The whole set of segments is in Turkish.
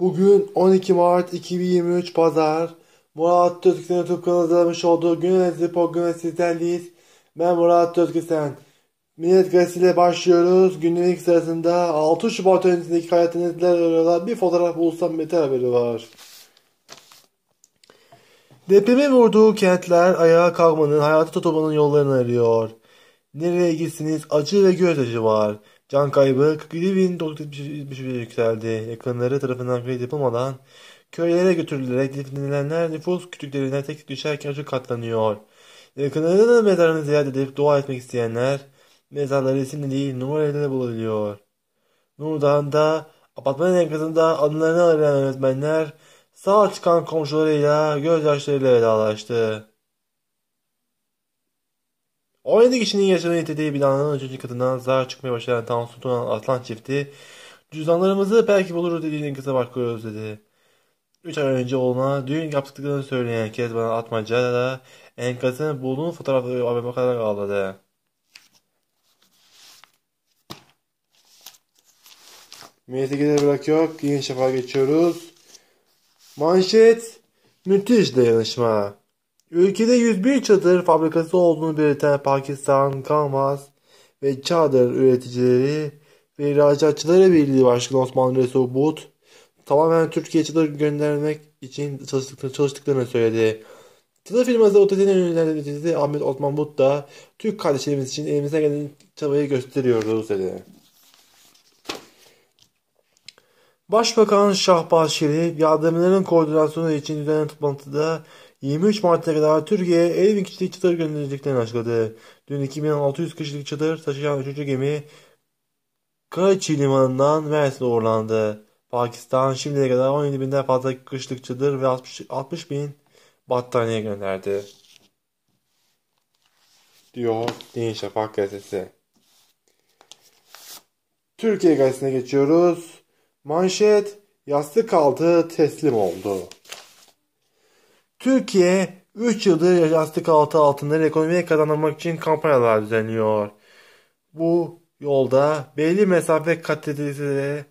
Bugün 12 Mart 2023 Pazar. Murat Türk'ün YouTube kanalında hazırlamış olduğu gün analizi programı sizlerleyiz. Ben Murat Türk'üsen. Millet gazetesiyle başlıyoruz. Gündelik sırasında 6 Şubat öncesindeki hayatınızla arıyorlar. Bir fotoğraf bulsam beter haberi var. Depremin vurduğu kentler ayağa kalkmanın, hayatı tutmanın yollarını arıyor. Nereye gitsiniz acı ve göz acı var. Can kaybı 47 bin yükseldi. Yakınları tarafından kayıt yapılmadan köylere götürülerek defnedilenler nüfus kütüklerinden tek tek düşerken çok katlanıyor. Yakınlarında da mezarını ziyaret edip dua etmek isteyenler mezarları isimli değil numarayla bulabiliyor. Nurdağ'ında apartmanın enkazında anılarını arayan öğretmenler sağ çıkan komşularıyla gözyaşlarıyla vedalaştı. 17 kişinin yaşamını yitirdiği binanın 3. katından zar çıkmaya başlayan Tansu Turan Aslan çifti cüzdanlarımızı belki buluruz dediğini kısa bakıyoruz özledi. 3 ay önce oğluna düğün yaptıklarını söyleyen kez bana atmaca da enkazın bulduğu fotoğrafları abime kadar ağladı. Müessekeleri bırak yok. Yeni şafa geçiyoruz. Manşet müthiş dayanışma. Ülkede 101 çadır fabrikası olduğunu belirten Pakistan, Kanvas ve Çadır Üreticileri ve İhracatçıları Birliği Başkanı Osman Resul Bulut tamamen Türkiye çadır göndermek için çalıştıklarını, çalıştıklarını söyledi. Çadır firması Ototin'in yöneticisi Ahmet Osman Bulut da Türk kardeşlerimiz için elimizden gelen çabayı gösteriyoruz dedi. Başbakan Şahbaz Şerif yardımların koordinasyonu için düzenlenen toplantıda 23 Mart'ta kadar Türkiye 50 bin kişilik çadır göndereceklerini açıkladı. Dün 2600 kişilik çadır taşıyan 3. gemi Karachi limanından Mersin'e uğurlandı. Pakistan şimdiye kadar 17 binden fazla kışlık çadır ve 60, 60 bin battaniye gönderdi. Diyor Din Şafak gazetesi. Türkiye gazetesine geçiyoruz. Manşet yastık altı teslim oldu. Türkiye 3 yıldır yastık altı altında ekonomiye kazanmak için kampanyalar düzenliyor. Bu yolda belli mesafe kat edilse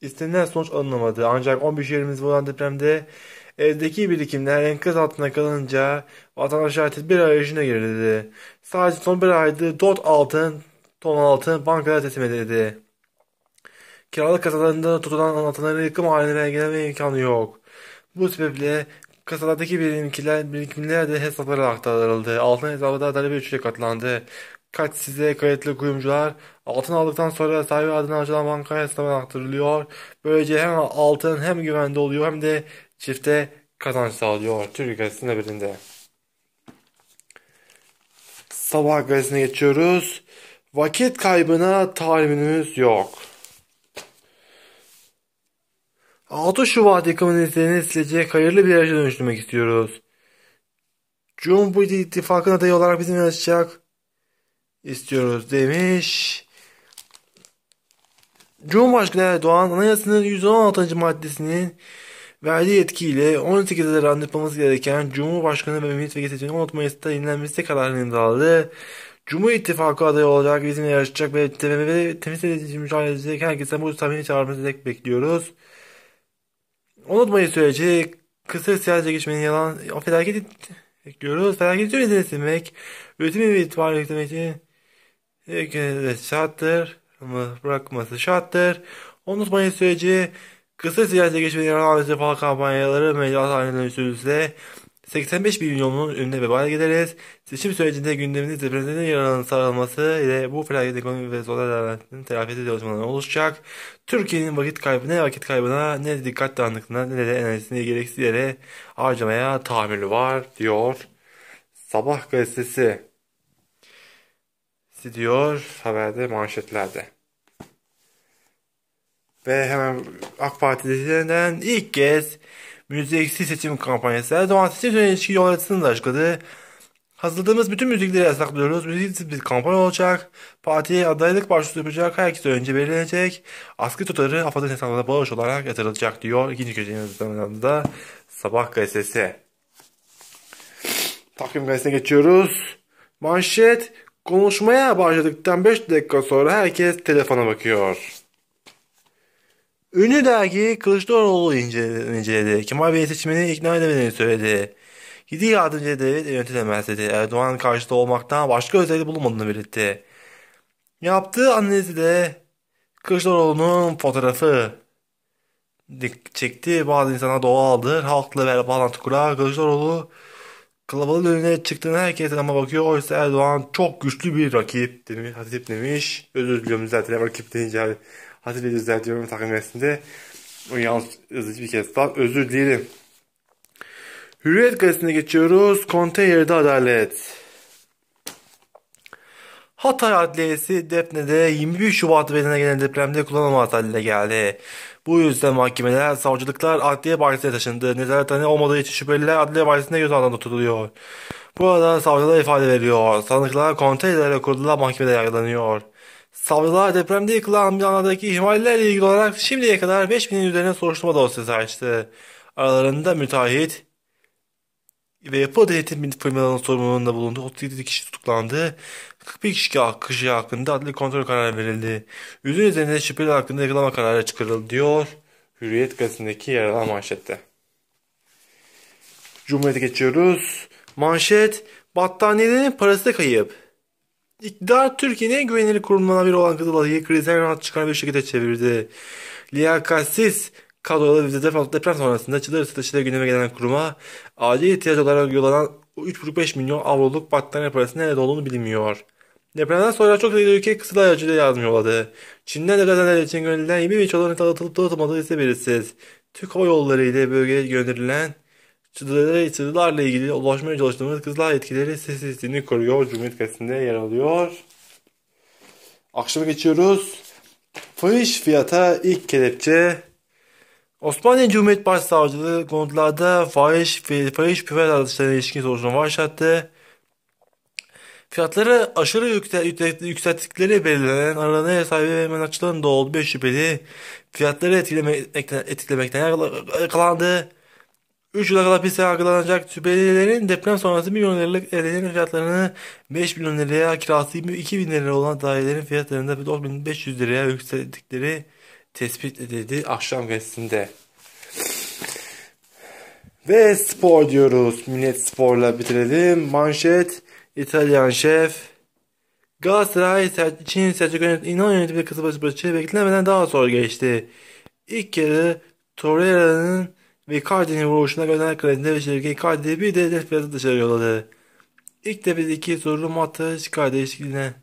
istenilen sonuç alınamadı. Ancak 15 yerimiz olan depremde evdeki birikimler enkaz altına kalınca vatandaşlar tedbir arayışına girildi. Sadece son bir ayda 4 altın ton altın bankalara teslim edildi. Kiralık kasalarında tutulan altınları yıkım haline gelme imkanı yok. Bu sebeple Kasadaki birimkiler birikimler de hesaplara aktarıldı. Altın hesabı da adalet bir ölçüde katlandı. Kaç size kayıtlı kuyumcular altın aldıktan sonra sahibi adına açılan banka hesabına aktarılıyor. Böylece hem altın hem güvende oluyor hem de çifte kazanç sağlıyor. Türk gazetesinin haberinde. Sabah gazetesine geçiyoruz. Vakit kaybına tahminimiz yok. 6 Şubat yakımını silecek hayırlı bir araca dönüştürmek istiyoruz. Cumhur İttifakı'nın adayı olarak bizim yarışacak istiyoruz demiş. Cumhurbaşkanı Erdoğan anayasanın 116. maddesinin verdiği yetkiyle 18 Haziran'da yapılması gereken Cumhurbaşkanı ve milletvekili seçiminin 10 Mayıs'ta yenilenmesi kararını imzaladı. Cumhur İttifakı adayı olarak bizimle yarışacak ve TBMM'de temiz edilmiş mücadele edecek herkese bu samimi çağrımızı bekliyoruz unutmayı süreci kısa siyasi geçmenin yalan o felaket görüyoruz. Felaket süreci resimmek, üretimi ve itibarı yüklemeci şarttır bırakması şarttır. Unutmayın süreci kısa siyasi geçmenin yalan ve sefa kampanyaları meclis haline sürülse 85 milyonun önüne vebal gideriz. Seçim sürecinde gündemin depremden yararlanan sağlanması ile bu felaket ekonomi ve sosyal adaletin telafisi çalışmalarına oluşacak. Türkiye'nin vakit kaybı ne vakit kaybına ne de dikkat dağınıklığına ne de enerjisini gereksiz yere harcamaya tahammülü var diyor. Sabah gazetesi diyor haberde manşetlerde. Ve hemen AK Partisi'nden ilk kez Müziksiz seçim kampanyası Erdoğan seçim sürecine ilişkin yol haritasını da açıkladı. Hazırladığımız bütün müzikleri yasaklıyoruz. Müziksiz bir kampanya olacak. Partiye adaylık başvurusu yapacak. Herkese önce belirlenecek. Asgari tutarı Afat'ın hesabına bağış olarak yatırılacak diyor. İkinci köşe yazısında Sabah gazetesi. Takvim gazetesine geçiyoruz. Manşet konuşmaya başladıktan 5 dakika sonra herkes telefona bakıyor. Ünlü dergi Kılıçdaroğlu inceledi. Kemal Bey seçmeni ikna edemediğini söyledi. 7 yardımcı devlet yönetilemez dedi. Erdoğan karşıda olmaktan başka özelliği bulunmadığını belirtti. Yaptığı analizde Kılıçdaroğlu'nun fotoğrafı çekti. Bazı insana doğaldır. Halkla ver bağlantı kurar. Kılıçdaroğlu kalabalığın önüne çıktığında herkes ama bakıyor. Oysa Erdoğan çok güçlü bir rakip demiş. Hatip demiş. Özür diliyorum zaten rakip deyince. Hadi bir düzeltiyorum takım resminde. Yalnız bir kez daha özür dilerim. Hürriyet gazetesine geçiyoruz. Konte yerde adalet. Hatay Adliyesi Defne'de 21 Şubat meydana gelen depremde kullanılmaz haline geldi. Bu yüzden mahkemeler, savcılıklar Adliye Bahçesi'ne taşındı. Nezarethane olmadığı için şüpheliler Adliye Bahçesi'nde gözaltında tutuluyor. Bu arada savcılar ifade veriyor. Sanıklar konteynerlere kurulan mahkemede yargılanıyor. Savcılar depremde yıkılan binadaki ihmallerle ilgili olarak şimdiye kadar 5000'in üzerine soruşturma dosyası açtı. Aralarında müteahhit ve yapı denetim firmalarının sorumluluğunda bulunduğu 37 kişi tutuklandı. 41 kişi, kişi hakkında adli kontrol kararı verildi. Yüzün üzerinde şüpheli hakkında yakalama kararı çıkarıldı diyor. Hürriyet gazetindeki yer alan manşette. Cumhuriyete geçiyoruz. Manşet Battaniyenin parası kayıp. İktidar Türkiye'nin güvenilir kurumlarına bir olan Kızılay'ı krizden rahat çıkaran bir şirkete çevirdi. Liyakatsiz kadroları ve deprem, deprem sonrasında çıtır satışıyla gündeme gelen kuruma acil ihtiyaç olarak yollanan 3,5 milyon avroluk battaniye parasının nerede olduğunu bilmiyor. Depremden sonra çok sayıda ülke kısıtlı aracıyla yardım yolladı. Çin'den devletler için gönderilen 20 milyon çoların dağıtılıp dağıtılmadığı ise belirsiz. Türk Hava Yolları ile bölgeye gönderilen Çıdırlarla ilgili ulaşmaya çalıştığımız kızlar yetkileri sessizliğini koruyor. Cumhuriyet gazetesinde yer alıyor. Akşama geçiyoruz. Fış fiyata ilk kelepçe Osmanlı Cumhuriyet Başsavcılığı konutlarda fahiş, fahiş püfet artışlarına ilişkin soruşturma başlattı. Fiyatları aşırı yükselt, yükselt, yükselttikleri belirlenen aralarına ev sahibi ve emlakçıların da oldu 5 şüpheli fiyatları etkileme, etkilemekten yakalandı. 3 yıla kadar piyasaya algılanacak süperiyelerin deprem sonrası 1 milyon liralık evlerin fiyatlarını 5 milyon liraya kirası 2 bin lira olan dairelerin fiyatlarında 4.500 liraya yükseldikleri tespit edildi akşam gazetesinde. Ve spor diyoruz. Millet sporla bitirelim. Manşet İtalyan şef Galatasaray Çin Selçuk yönet İnan yönetimi kısa başı başı beklenemeden daha sonra geçti. İlk yarı Torreira'nın ve Icardi'nin vuruşuna gönder kalesine ve çevirken Icardi'yi bir de hedef yazı dışarı yolladı. İlk tepedeki sorunlu matta Icardi ilişkiline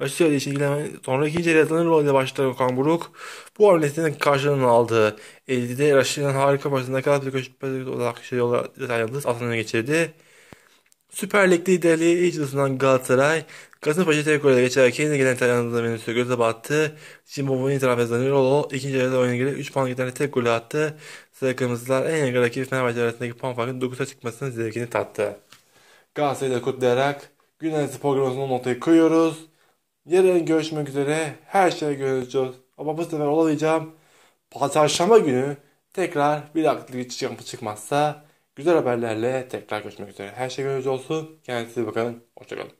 Ösüyle ilişkilenme sonra ikinci yarıdan rolde başlayan Okan Buruk bu hamlesinin karşılığını aldı. 50'de Raşid'in harika başında kalan bir köşe olarak şey olarak detaylı atını geçirdi. Süper Lig liderliği iyice ısınan Galatasaray Kasımpaşa Teko'ya ile geçerek yine gelen İtalyanlar'ın menüsü göze battı. Cimbom'un itiraf eden Rolo ikinci yarıda oyuna girip 3 puan getiren tek golü attı. Sıra kırmızılar en yakın rakip Fenerbahçe arasındaki puan farkının 9'a çıkmasının zevkini tattı. Galatasaray'ı da kutlayarak Güney Spor Grosu'nu noktayı koyuyoruz. Yarın görüşmek üzere. Her şeye görüşeceğiz. Ama bu sefer olamayacağım. Pazarşamba günü tekrar bir aksilik çıkıp çıkmazsa güzel haberlerle tekrar görüşmek üzere. Her şey görüşürüz olsun. Kendinize iyi bakın. Hoşçakalın.